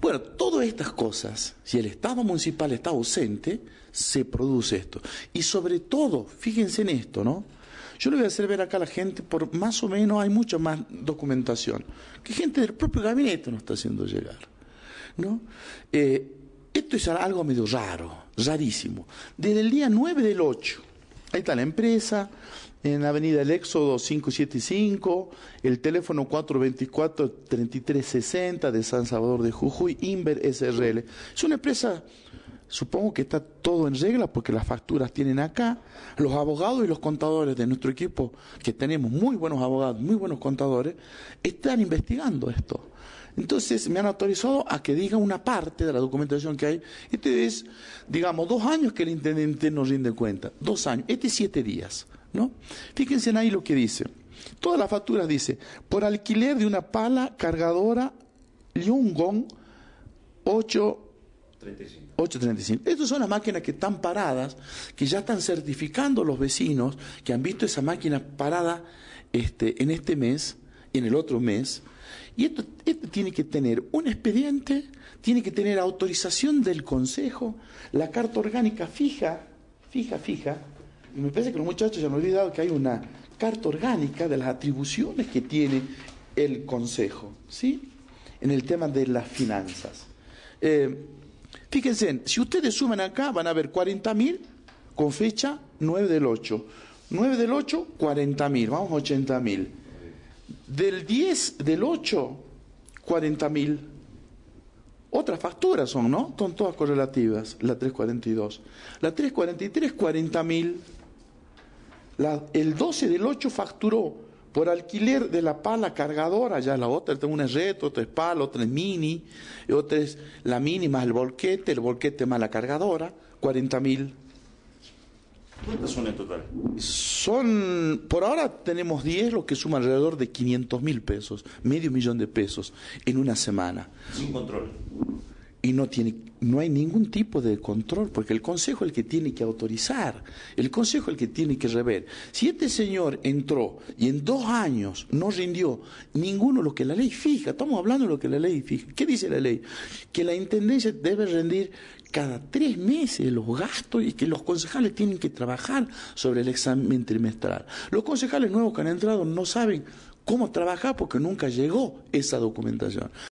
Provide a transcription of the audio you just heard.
Bueno, todas estas cosas, si el Estado municipal está ausente, se produce esto. Y sobre todo, fíjense en esto, ¿no? Yo le voy a hacer ver acá a la gente, por más o menos hay mucha más documentación, que gente del propio gabinete nos está haciendo llegar. ¿no? Eh, esto es algo medio raro, rarísimo. Desde el día 9 del 8, Ahí está la empresa, en Avenida El Éxodo 575, el teléfono 424-3360 de San Salvador de Jujuy, Inver SRL. Es una empresa, supongo que está todo en regla porque las facturas tienen acá. Los abogados y los contadores de nuestro equipo, que tenemos muy buenos abogados, muy buenos contadores, están investigando esto. Entonces me han autorizado a que diga una parte de la documentación que hay. Este es, digamos, dos años que el intendente nos rinde cuenta. Dos años. Este es siete días, ¿no? Fíjense en ahí lo que dice. Todas las facturas dice, por alquiler de una pala cargadora ocho 8... 835. Estas son las máquinas que están paradas, que ya están certificando los vecinos que han visto esa máquina parada este, en este mes en el otro mes. Y esto, tiene que tener un expediente, tiene que tener autorización del Consejo, la carta orgánica fija, fija, fija. me parece que los muchachos ya me han olvidado que hay una carta orgánica de las atribuciones que tiene el Consejo, ¿sí? En el tema de las finanzas. Eh, fíjense, si ustedes suman acá, van a ver 40.000 con fecha 9 del 8. 9 del 8, 40.000, vamos a 80.000. Del 10, del 8, 40 mil. Otras facturas son, ¿no? Son todas correlativas, la 342. La 343, 40 mil. El 12 del 8 facturó por alquiler de la pala cargadora, ya la otra, tengo una reto, otra es pala, otra es mini, y otra es la mini más el volquete, el volquete más la cargadora, 40 mil. ¿Cuántas son en total? Son, por ahora tenemos 10, lo que suma alrededor de 500 mil pesos, medio millón de pesos en una semana. Sin control y no tiene no hay ningún tipo de control porque el consejo es el que tiene que autorizar el consejo es el que tiene que rever si este señor entró y en dos años no rindió ninguno lo que la ley fija estamos hablando de lo que la ley fija qué dice la ley que la intendencia debe rendir cada tres meses los gastos y que los concejales tienen que trabajar sobre el examen trimestral los concejales nuevos que han entrado no saben cómo trabajar porque nunca llegó esa documentación